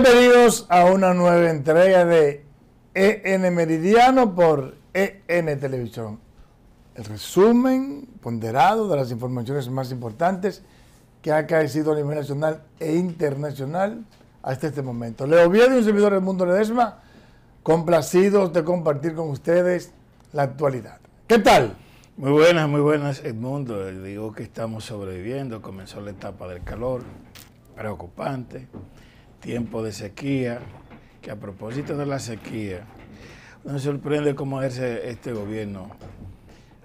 Bienvenidos a una nueva entrega de EN Meridiano por EN Televisión. El resumen ponderado de las informaciones más importantes que ha caecido a nivel nacional e internacional hasta este momento. Leo Viedo, un servidor del Mundo Ledesma, complacidos de compartir con ustedes la actualidad. ¿Qué tal? Muy buenas, muy buenas, Edmundo. Digo que estamos sobreviviendo, comenzó la etapa del calor, preocupante tiempo de sequía, que a propósito de la sequía, uno sorprende cómo es este gobierno.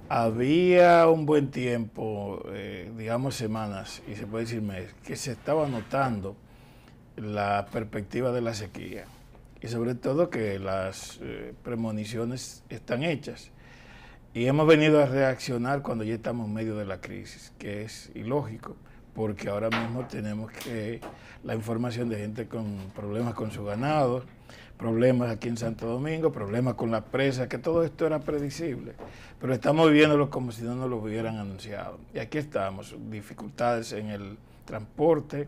Había un buen tiempo, eh, digamos semanas, y se puede decir meses, que se estaba notando la perspectiva de la sequía y sobre todo que las eh, premoniciones están hechas. Y hemos venido a reaccionar cuando ya estamos en medio de la crisis, que es ilógico porque ahora mismo tenemos que la información de gente con problemas con su ganado, problemas aquí en Santo Domingo, problemas con la presa, que todo esto era predecible, pero estamos viéndolos como si no nos lo hubieran anunciado. Y aquí estamos, dificultades en el transporte,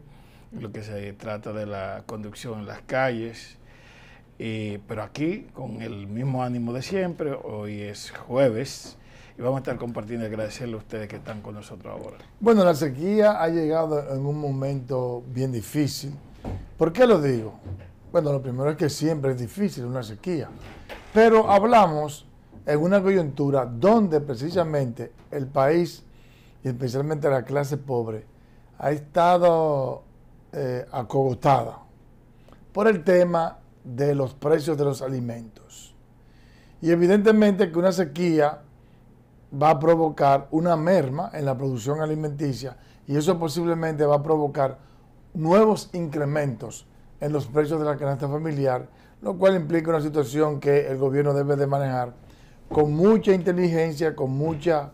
lo que se trata de la conducción en las calles, pero aquí con el mismo ánimo de siempre, hoy es jueves, y vamos a estar compartiendo y agradecerle a ustedes que están con nosotros ahora. Bueno, la sequía ha llegado en un momento bien difícil. ¿Por qué lo digo? Bueno, lo primero es que siempre es difícil una sequía, pero hablamos en una coyuntura donde precisamente el país y especialmente la clase pobre ha estado eh, acogotada por el tema de los precios de los alimentos. Y evidentemente que una sequía va a provocar una merma en la producción alimenticia y eso posiblemente va a provocar nuevos incrementos en los precios de la canasta familiar, lo cual implica una situación que el gobierno debe de manejar con mucha inteligencia, con mucha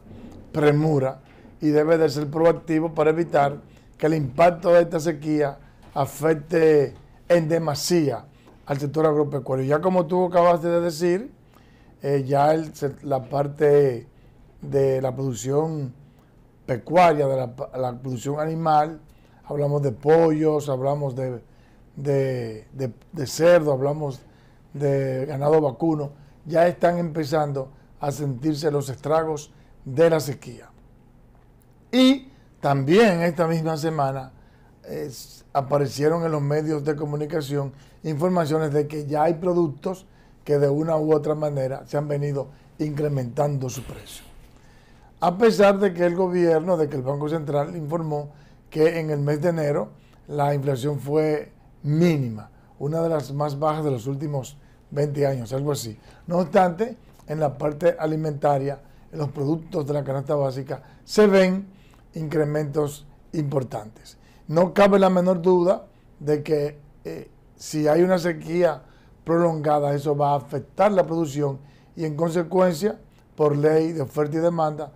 premura y debe de ser proactivo para evitar que el impacto de esta sequía afecte en demasía al sector agropecuario. Ya como tú acabaste de decir, eh, ya la parte de la producción pecuaria, de la, producción animal, hablamos de pollos, hablamos de, de, cerdo, hablamos de ganado vacuno, ya están empezando a sentirse los estragos de la sequía. Y también esta misma semana aparecieron en los medios de comunicación informaciones de que ya hay productos que de una u otra manera se han venido incrementando su precio a pesar de que el gobierno, de que el Banco Central informó que en el mes de enero la inflación fue mínima, una de las más bajas de los últimos 20 años, algo así. No obstante, en la parte alimentaria, en los productos de la canasta básica, se ven incrementos importantes. No cabe la menor duda de que eh, si hay una sequía prolongada, eso va a afectar la producción y en consecuencia, por ley de oferta y demanda,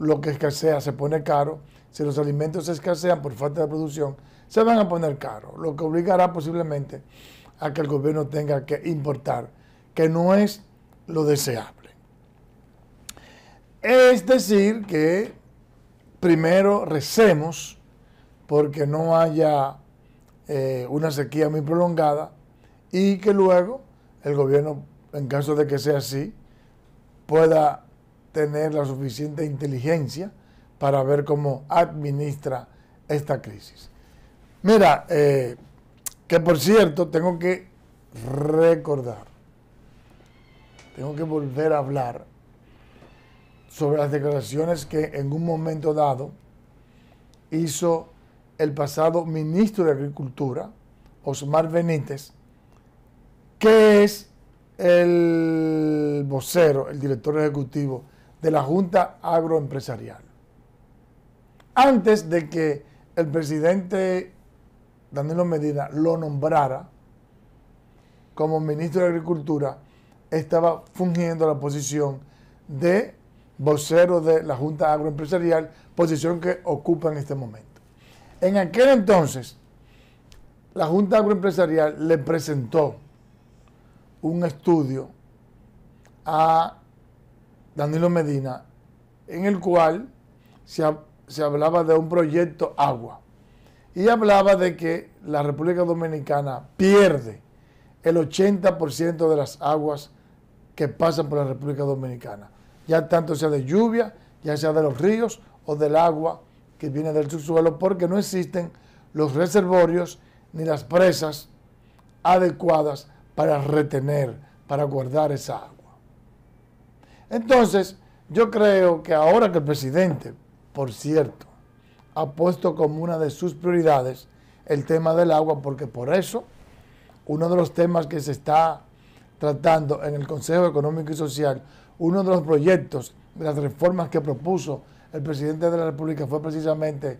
lo que escasea se pone caro, si los alimentos se escasean por falta de producción, se van a poner caros, lo que obligará posiblemente a que el gobierno tenga que importar, que no es lo deseable. Es decir, que primero recemos porque no haya eh, una sequía muy prolongada y que luego el gobierno, en caso de que sea así, pueda tener la suficiente inteligencia para ver cómo administra esta crisis. Mira, eh, que por cierto, tengo que recordar, tengo que volver a hablar sobre las declaraciones que en un momento dado hizo el pasado ministro de Agricultura, Osmar Benítez, que es el vocero, el director ejecutivo de la Junta Agroempresarial. Antes de que el presidente Danilo Medina lo nombrara como ministro de Agricultura, estaba fungiendo la posición de vocero de la Junta Agroempresarial, posición que ocupa en este momento. En aquel entonces, la Junta Agroempresarial le presentó un estudio a Danilo Medina, en el cual se, hablaba de un proyecto agua. Y hablaba de que la República Dominicana pierde el 80% de las aguas que pasan por la República Dominicana. Ya tanto sea de lluvia, ya sea de los ríos o del agua que viene del subsuelo, porque no existen los reservorios ni las presas adecuadas para retener, para guardar esa agua. Entonces, yo creo que ahora que el presidente, por cierto, ha puesto como una de sus prioridades el tema del agua, porque por eso uno de los temas que se está tratando en el Consejo Económico y Social, uno de los proyectos de las reformas que propuso el presidente de la República fue precisamente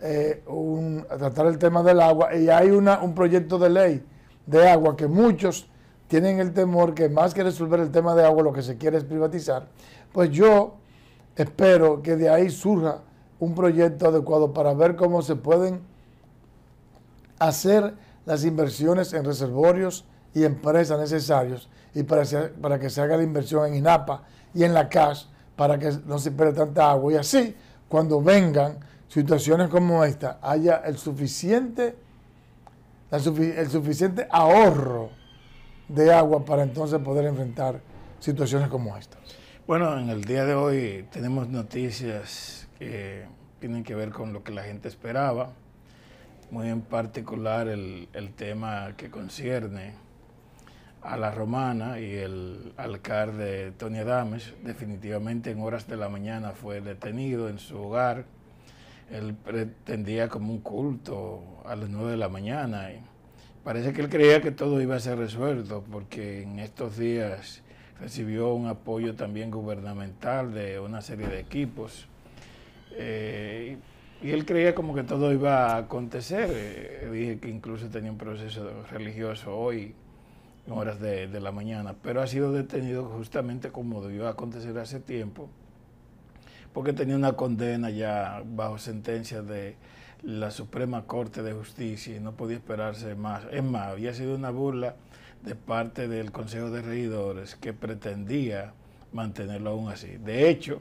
eh, tratar el tema del agua y hay un proyecto de ley de agua que muchos tienen el temor que más que resolver el tema de agua lo que se quiere es privatizar, pues yo espero que de ahí surja un proyecto adecuado para ver cómo se pueden hacer las inversiones en reservorios y empresas necesarios y para, para que se haga la inversión en INAPA y en la CASH, para que no se pierda tanta agua y así cuando vengan situaciones como esta haya el suficiente el suficiente ahorro de agua para entonces poder enfrentar situaciones como esta? Bueno, en el día de hoy tenemos noticias que tienen que ver con lo que la gente esperaba, muy en particular el, el tema que concierne a la romana y el alcalde Tony Adames, definitivamente en horas de la mañana fue detenido en su hogar. Él pretendía como un culto a las nueve de la mañana. Y, Parece que él creía que todo iba a ser resuelto porque en estos días recibió un apoyo también gubernamental de una serie de equipos. Eh, y él creía como que todo iba a acontecer. Eh, dije que incluso tenía un proceso religioso hoy, en horas de, de la mañana, pero ha sido detenido justamente como debió acontecer hace tiempo, porque tenía una condena ya bajo sentencia de la Suprema Corte de Justicia y no podía esperarse más. Es más, había sido una burla de parte del Consejo de Regidores que pretendía mantenerlo aún así. De hecho,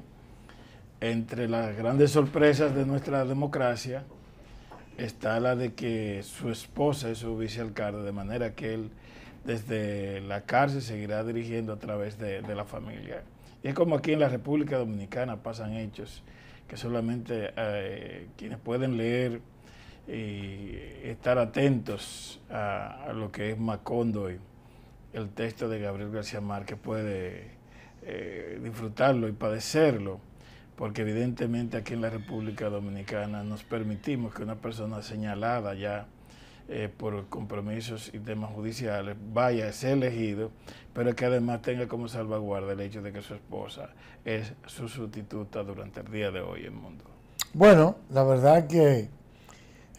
entre las grandes sorpresas de nuestra democracia está la de que su esposa es su vicealcalde, de manera que él desde la cárcel seguirá dirigiendo a través de, la familia. Y es como aquí en la República Dominicana pasan hechos que solamente eh, quienes pueden leer y estar atentos a, lo que es Macondo y el texto de Gabriel García Márquez puede eh, disfrutarlo y padecerlo, porque evidentemente aquí en la República Dominicana nos permitimos que una persona señalada ya eh, por compromisos y temas judiciales, vaya, a ser elegido, pero que además tenga como salvaguarda el hecho de que su esposa es su sustituta durante el día de hoy en el mundo. Bueno, la verdad que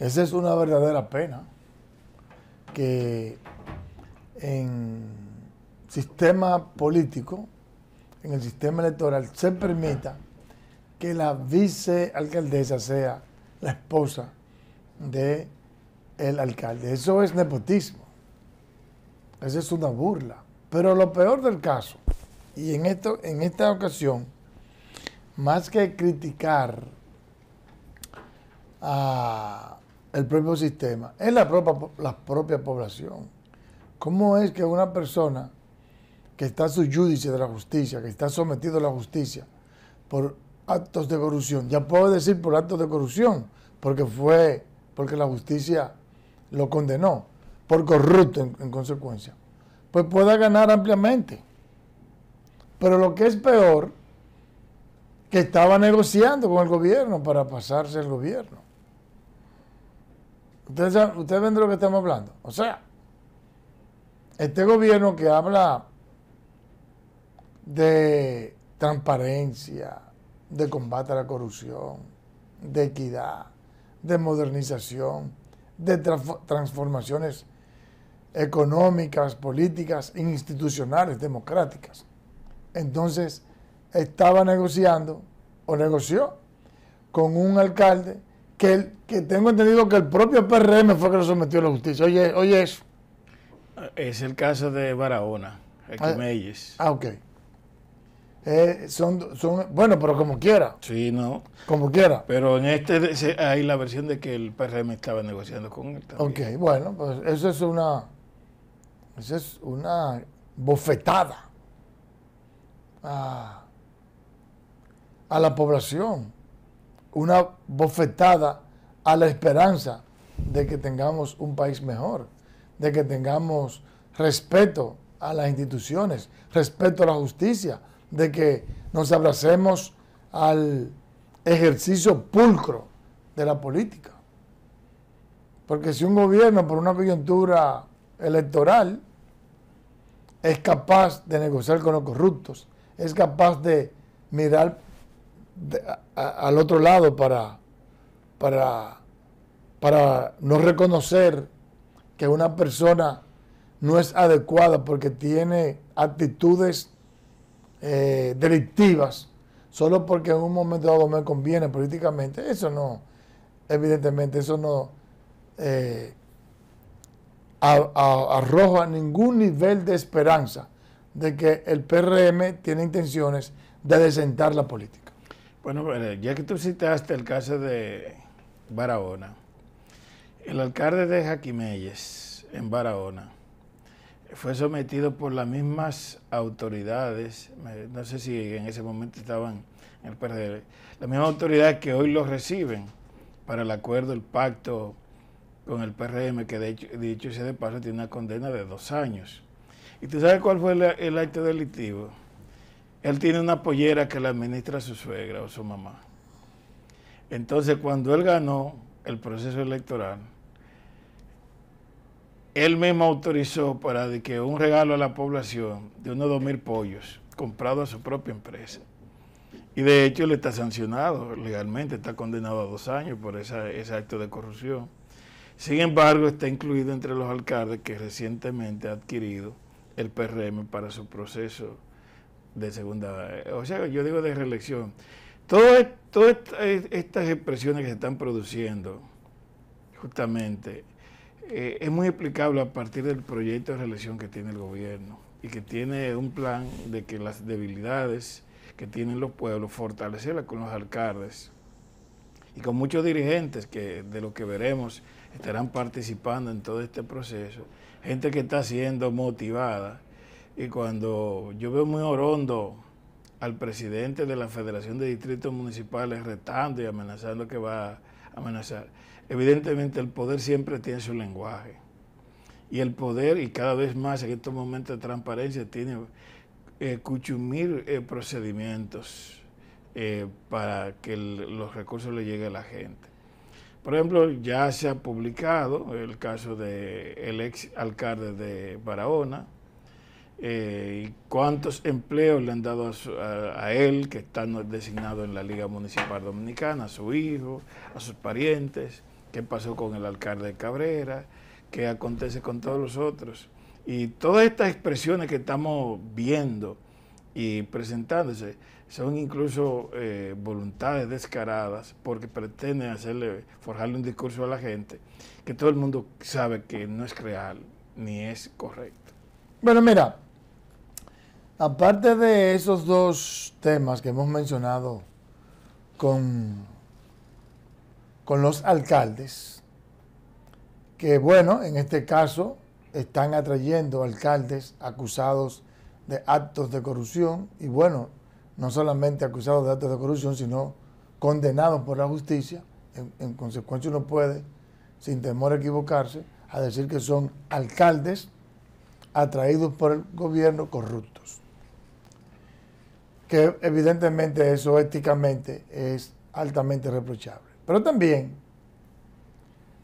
esa es una verdadera pena que en sistema político, en el sistema electoral, se permita que la vicealcaldesa sea la esposa de el alcalde. Eso es nepotismo. Esa es una burla. Pero lo peor del caso, y en, esto, en esta ocasión, más que criticar al el propio sistema, es la propia, la propia población. ¿Cómo es que una persona que está su de la justicia, que está sometido a la justicia por actos de corrupción, ya puedo decir por actos de corrupción, porque fue, porque la justicia lo condenó por corrupto en, consecuencia, pues pueda ganar ampliamente. Pero lo que es peor, que estaba negociando con el gobierno para pasarse el gobierno. Ustedes, ustedes ven de lo que estamos hablando. O sea, este gobierno que habla de transparencia, de combate a la corrupción, de equidad, de modernización, de transformaciones económicas, políticas, e institucionales, democráticas. Entonces, estaba negociando o negoció con un alcalde que, que tengo entendido que el propio PRM fue que lo sometió a la justicia. Oye, oye eso. Es el caso de Barahona, el ah, ah, ok. Eh, son, son, bueno, pero como quiera. Sí, no. Como quiera. Pero en este hay la versión de que el PRM estaba negociando con él también. bueno, pues eso es una, eso es una bofetada a, a la población, una bofetada a la esperanza de que tengamos un país mejor, de que tengamos respeto a las instituciones, respeto a la justicia, de que nos abracemos al ejercicio pulcro de la política. Porque si un gobierno, por una coyuntura electoral, es capaz de negociar con los corruptos, es capaz de mirar al otro lado para, para, para no reconocer que una persona no es adecuada porque tiene actitudes eh, delictivas solo porque en un momento dado me conviene políticamente, eso no, evidentemente, eso no eh, arroja ningún nivel de esperanza de que el PRM tiene intenciones de desentar la política. Bueno, eh, ya que tú citaste el caso de Barahona, el alcalde de Jaquimelles en Barahona fue sometido por las mismas autoridades, no sé si en ese momento estaban en el PRM, las mismas autoridades que hoy lo reciben para el acuerdo, el pacto con el PRM, que de hecho, dicho sea de paso, tiene una condena de dos años. ¿Y tú sabes cuál fue el, el acto delictivo? Él tiene una pollera que la administra su suegra o su mamá. Entonces, cuando él ganó el proceso electoral, él mismo autorizó para que un regalo a la población de unos dos mil pollos comprado a su propia empresa. Y de hecho le está sancionado legalmente, está condenado a dos años por ese acto de corrupción. Sin embargo, está incluido entre los alcaldes que recientemente ha adquirido el PRM para su proceso de segunda, o sea, yo digo de reelección. todas estas expresiones que se están produciendo, justamente, eh, es muy explicable a partir del proyecto de relación que tiene el gobierno y que tiene un plan de que las debilidades que tienen los pueblos, fortalecerlas con los alcaldes y con muchos dirigentes que de lo que veremos estarán participando en todo este proceso, gente que está siendo motivada. Y cuando yo veo muy orondo al presidente de la Federación de Distritos Municipales retando y amenazando que va a amenazar, Evidentemente el poder siempre tiene su lenguaje. Y el poder, y cada vez más en estos momentos de transparencia, tiene eh, cuchumir eh, procedimientos eh, para que los recursos le lleguen a la gente. Por ejemplo, ya se ha publicado el caso del ex alcalde de Barahona, y cuántos empleos le han dado a, a, él, que está designado en la Liga Municipal Dominicana, a su hijo, a sus parientes qué pasó con el alcalde Cabrera, qué acontece con todos los otros. Y todas estas expresiones que estamos viendo y presentándose son incluso eh, voluntades descaradas porque pretenden hacerle, forjarle un discurso a la gente que todo el mundo sabe que no es real ni es correcto. Bueno, mira, aparte de esos dos temas que hemos mencionado con con los alcaldes, que bueno, en este caso están atrayendo alcaldes acusados de actos de corrupción y bueno, no solamente acusados de actos de corrupción, sino condenados por la justicia. En, consecuencia uno puede, sin temor a equivocarse, a decir que son alcaldes atraídos por el gobierno corruptos. Que evidentemente eso éticamente es altamente reprochable. Pero también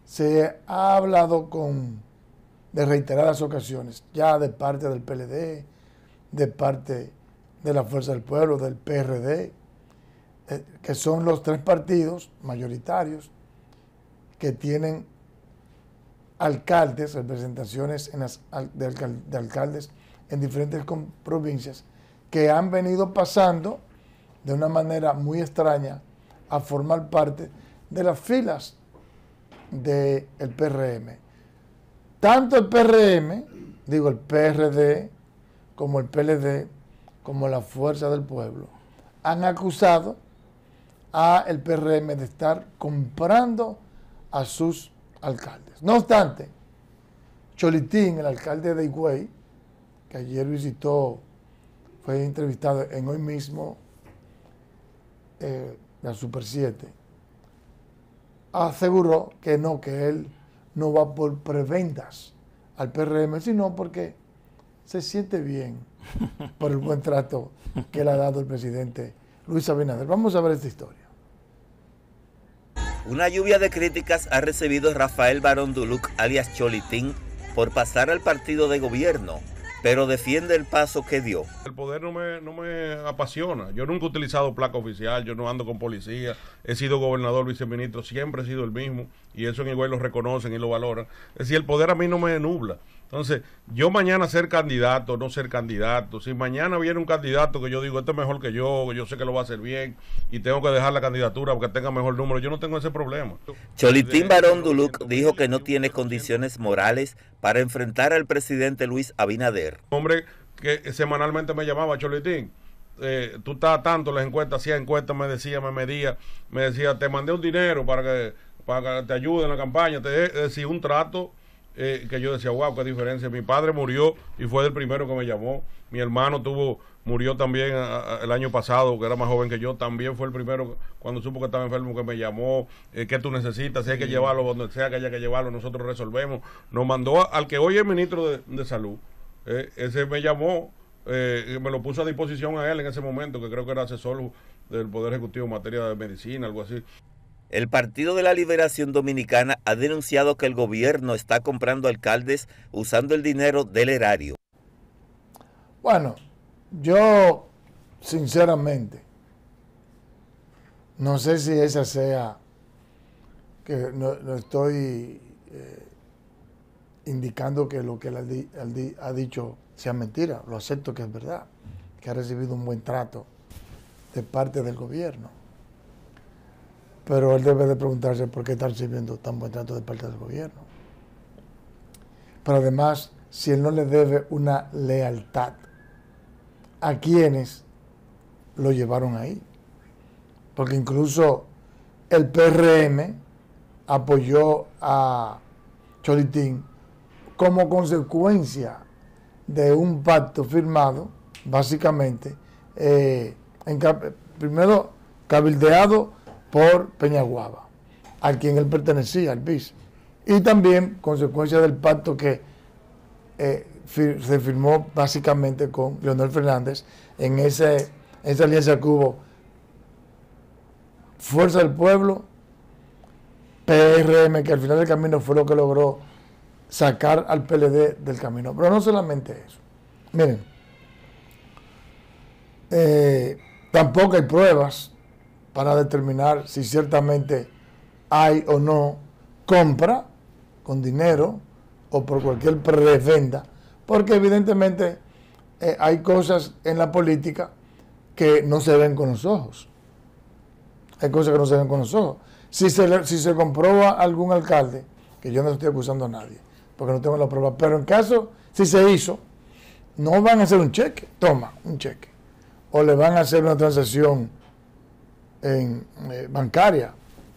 se ha hablado con, de reiteradas ocasiones, ya de parte del PLD, de parte de la Fuerza del Pueblo, del PRD, eh, que son los tres partidos mayoritarios que tienen alcaldes, representaciones de, alcaldes en diferentes provincias, que han venido pasando de una manera muy extraña a formar parte de las filas del PRM. Tanto el PRM, digo el PRD, como el PLD, como la Fuerza del Pueblo, han acusado a el PRM de estar comprando a sus alcaldes. No obstante, Cholitín, el alcalde de Higüey, que ayer visitó, fue entrevistado en hoy mismo eh, la Super 7, aseguró que no, que él no va por prebendas al PRM, sino porque se siente bien por el buen trato que le ha dado el presidente Luis Abinader. Vamos a ver esta historia. Una lluvia de críticas ha recibido Rafael Barón Duluc, alias Cholitín, por pasar al partido de gobierno pero defiende el paso que dio. El poder no me, apasiona. Yo nunca he utilizado placa oficial, yo no ando con policía, he sido gobernador, viceministro, siempre he sido el mismo, y eso en Higüey lo reconocen y lo valoran. Es decir, el poder a mí no me nubla. Entonces, yo mañana ser candidato, no ser candidato, si mañana viene un candidato que yo digo, este es mejor que yo, yo sé que lo va a hacer bien y tengo que dejar la candidatura porque tenga mejor número, yo no tengo ese problema. Cholitín Barón Duluc dijo que no tiene condiciones morales para enfrentar al presidente Luis Abinader. Hombre que semanalmente me llamaba Cholitín. Eh, tú estás tanto las encuestas, hacía encuestas, me decía, me medía, me decía, te mandé un dinero para que, para te ayude en la campaña, te decía eh, un trato eh, que yo decía, wow, qué diferencia. Mi padre murió y fue el primero que me llamó. Mi hermano tuvo murió también el año pasado, que era más joven que yo. También fue el primero cuando supo que estaba enfermo que me llamó. Eh, que tú necesitas? Si hay que llevarlo donde sea que haya que llevarlo, nosotros resolvemos. Nos mandó al que hoy es ministro de, Salud. Eh, ese me llamó, me lo puso a disposición a él en ese momento, que creo que era asesor del Poder Ejecutivo en materia de medicina, algo así. El Partido de la Liberación Dominicana ha denunciado que el gobierno está comprando alcaldes usando el dinero del erario. Bueno, yo sinceramente no sé si esa sea que no, estoy eh, indicando que lo que él ha, dicho sea mentira, lo acepto que es verdad, que ha recibido un buen trato de parte del gobierno pero él debe de preguntarse por qué está recibiendo tan buen trato de parte del gobierno. Pero además, si él no le debe una lealtad a quienes lo llevaron ahí. Porque incluso el PRM apoyó a Cholitín como consecuencia de un pacto firmado, básicamente, eh, primero cabildeado por Peñaguaba, a quien él pertenecía, al PIS. Y también consecuencia del pacto que eh, se firmó básicamente con Leonel Fernández en esa alianza que hubo Fuerza del Pueblo, PRM, que al final del camino fue lo que logró sacar al PLD del camino. Pero no solamente eso. Miren, eh, tampoco hay pruebas para determinar si ciertamente hay o no compra con dinero o por cualquier pre-venda. porque evidentemente eh, hay cosas en la política que no se ven con los ojos. Hay cosas que no se ven con los ojos. Si se, si se comprueba algún alcalde, que yo no estoy acusando a nadie, porque no tengo la prueba, pero en caso, si se hizo, no van a hacer un cheque, toma, un cheque, o le van a hacer una transacción eh, bancaria.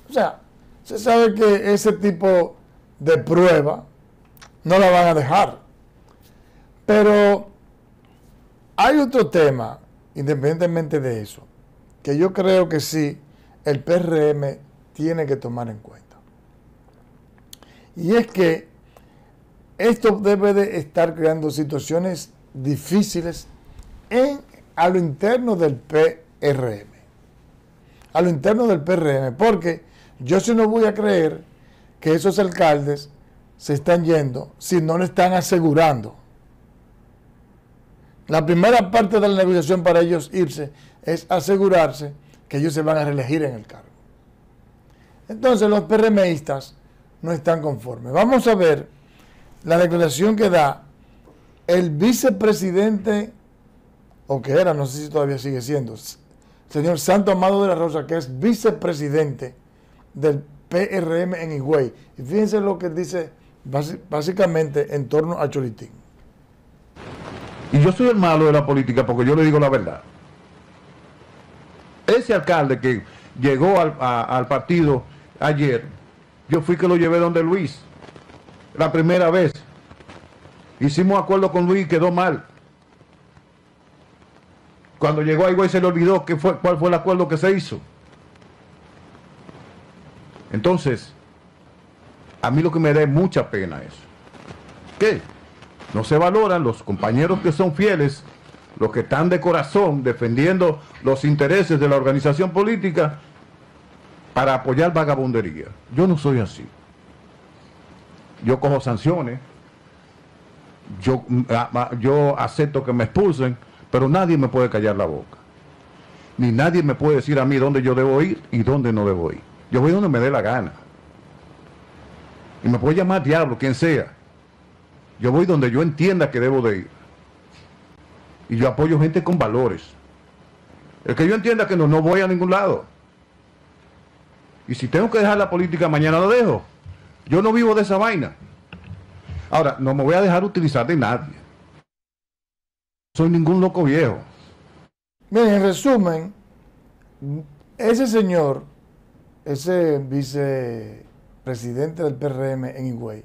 O sea, se sabe que ese tipo de prueba no la van a dejar. Pero hay otro tema, independientemente de eso, que yo creo que sí el PRM tiene que tomar en cuenta. Y es que esto debe de estar creando situaciones difíciles a lo interno del PRM a lo interno del PRM, porque yo sí no voy a creer que esos alcaldes se están yendo si no le están asegurando. La primera parte de la negociación para ellos irse es asegurarse que ellos se van a reelegir en el cargo. Entonces los PRMistas no están conformes. Vamos a ver la declaración que da el vicepresidente, o que era, no sé si todavía sigue siendo, señor Santo Amado de la Rosa, que es vicepresidente del PRM en Higüey. Y fíjense lo que dice básicamente en torno a Cholitín. Y yo soy el malo de la política porque yo le digo la verdad. Ese alcalde que llegó al, al partido ayer, yo fui que lo llevé donde Luis, la primera vez. Hicimos acuerdo con Luis y quedó mal. Cuando llegó a Higüey se le olvidó qué fue, cuál fue el acuerdo que se hizo. Entonces, a mí lo que me da mucha pena es que No se valoran los compañeros que son fieles, los que están de corazón defendiendo los intereses de la organización política para apoyar vagabundería. Yo no soy así. Yo cojo sanciones, yo, mm, ah, ah, yo acepto que me expulsen, pero nadie me puede callar la boca. Ni nadie me puede decir a mí dónde yo debo ir y dónde no debo ir. Yo voy donde me dé la gana. Y me puede llamar diablo, quien sea. Yo voy donde yo entienda que debo de ir. Y yo apoyo gente con valores. El que yo entienda que no, no voy a ningún lado. Y si tengo que dejar la política mañana lo dejo. Yo no vivo de esa vaina. Ahora, no me voy a dejar utilizar de nadie soy ningún loco viejo. Miren, en resumen, ese señor, ese vicepresidente del PRM en Higüey,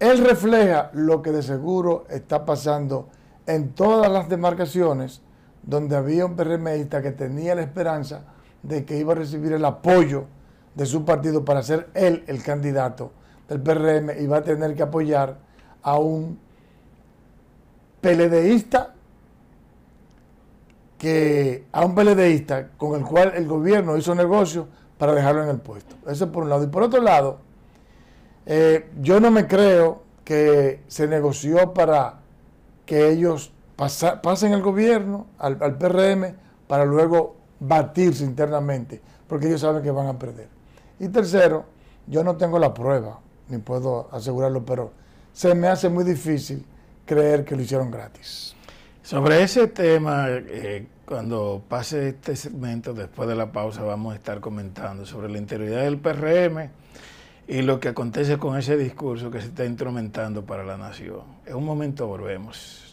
él refleja lo que de seguro está pasando en todas las demarcaciones donde había un PRMista que tenía la esperanza de que iba a recibir el apoyo de su partido para ser él el candidato del PRM y va a tener que apoyar a un PLDista que a un PLDista con el cual el gobierno hizo negocio para dejarlo en el puesto. Eso por un lado. Y por otro lado, eh, yo no me creo que se negoció para que ellos pasen el gobierno al, al PRM para luego batirse internamente, porque ellos saben que van a perder. Y tercero, yo no tengo la prueba, ni puedo asegurarlo, pero se me hace muy difícil creer que lo hicieron gratis. Sobre ese tema, eh, cuando pase este segmento, después de la pausa, vamos a estar comentando sobre la integridad del PRM y lo que acontece con ese discurso que se está instrumentando para la nación. En un momento volvemos.